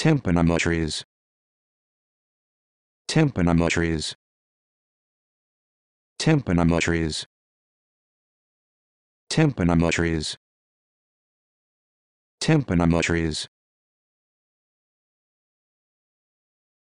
Tympanum trees. Tympanum trees. Tympanum trees. Tympanum trees. Tympanum trees.